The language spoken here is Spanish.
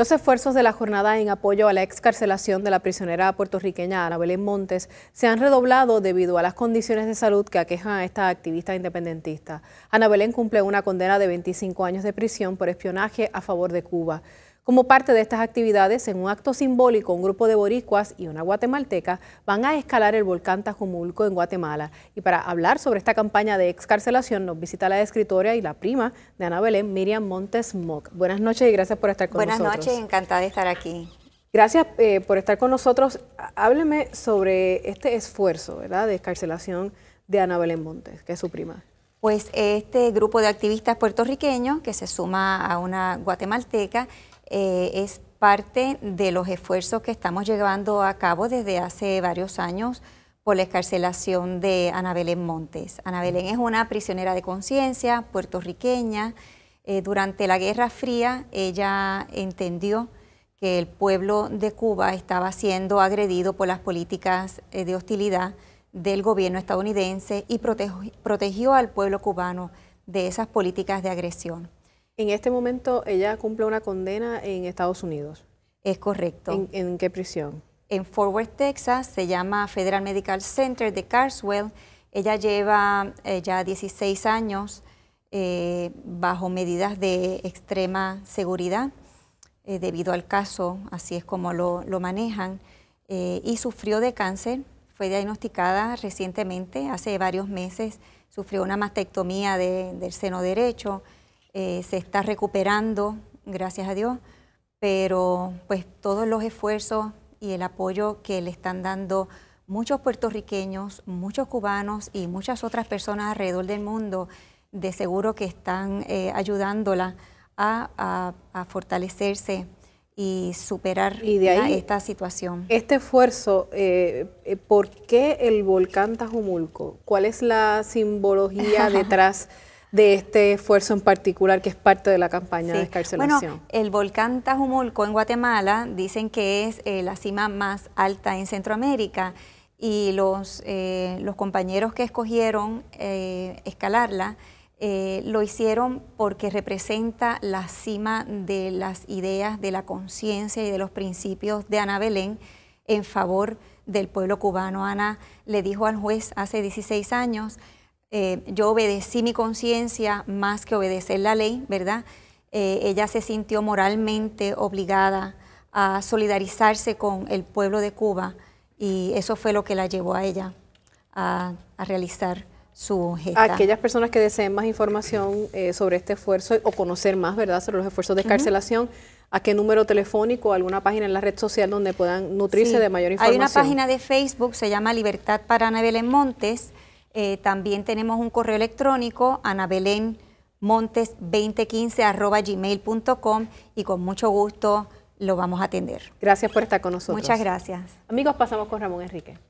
Los esfuerzos de la jornada en apoyo a la excarcelación de la prisionera puertorriqueña Ana Montes se han redoblado debido a las condiciones de salud que aquejan a esta activista independentista. Ana cumple una condena de 25 años de prisión por espionaje a favor de Cuba. Como parte de estas actividades, en un acto simbólico, un grupo de boricuas y una guatemalteca van a escalar el volcán Tajumulco en Guatemala. Y para hablar sobre esta campaña de excarcelación, nos visita la escritora y la prima de Ana Belén, Miriam Montes Mock. Buenas noches y gracias por estar con nosotros. Buenas noches, encantada de estar aquí. Gracias eh, por estar con nosotros. Hábleme sobre este esfuerzo ¿verdad? de excarcelación de Ana Belén Montes, que es su prima pues este grupo de activistas puertorriqueños que se suma a una guatemalteca eh, es parte de los esfuerzos que estamos llevando a cabo desde hace varios años por la escarcelación de Anabelén Montes. Anabelén es una prisionera de conciencia puertorriqueña. Eh, durante la Guerra Fría ella entendió que el pueblo de Cuba estaba siendo agredido por las políticas eh, de hostilidad del gobierno estadounidense y protegió al pueblo cubano de esas políticas de agresión. En este momento ella cumple una condena en Estados Unidos. Es correcto. ¿En, qué prisión? En Fort Worth, Texas, se llama Federal Medical Center de Carswell. Ella lleva eh, ya 16 años eh, bajo medidas de extrema seguridad eh, debido al caso, así es como lo manejan, y sufrió de cáncer fue diagnosticada recientemente, hace varios meses, sufrió una mastectomía del seno derecho, eh, se está recuperando, gracias a Dios, pero pues todos los esfuerzos y el apoyo que le están dando muchos puertorriqueños, muchos cubanos y muchas otras personas alrededor del mundo, de seguro que están eh, ayudándola a fortalecerse y superar esta situación. Este esfuerzo, eh, eh, ¿por qué el volcán Tajumulco? ¿Cuál es la simbología detrás de este esfuerzo en particular que es parte de la campaña de descarcelación? Bueno, el volcán Tajumulco en Guatemala dicen que es eh, la cima más alta en Centroamérica y los, los compañeros que escogieron escalarla, eh, lo hicieron porque representa la cima de las ideas, de la conciencia y de los principios de Ana Belén en favor del pueblo cubano. Ana le dijo al juez hace 16 años, eh, yo obedecí mi conciencia más que obedecer la ley, ¿verdad? Eh, ella se sintió moralmente obligada a solidarizarse con el pueblo de Cuba y eso fue lo que la llevó a ella a realizar su Aquellas personas que deseen más información eh, sobre este esfuerzo o conocer más, ¿verdad?, sobre los esfuerzos de escarcelación. ¿A qué número telefónico, o alguna página en la red social donde puedan nutrirse de mayor información? Hay una página de Facebook, se llama Libertad para Anabelén Montes. Eh, también tenemos un correo electrónico, anabelén.montes2015 arroba gmail.com y con mucho gusto lo vamos a atender. Gracias por estar con nosotros. Muchas gracias. Amigos, pasamos con Ramón Enrique.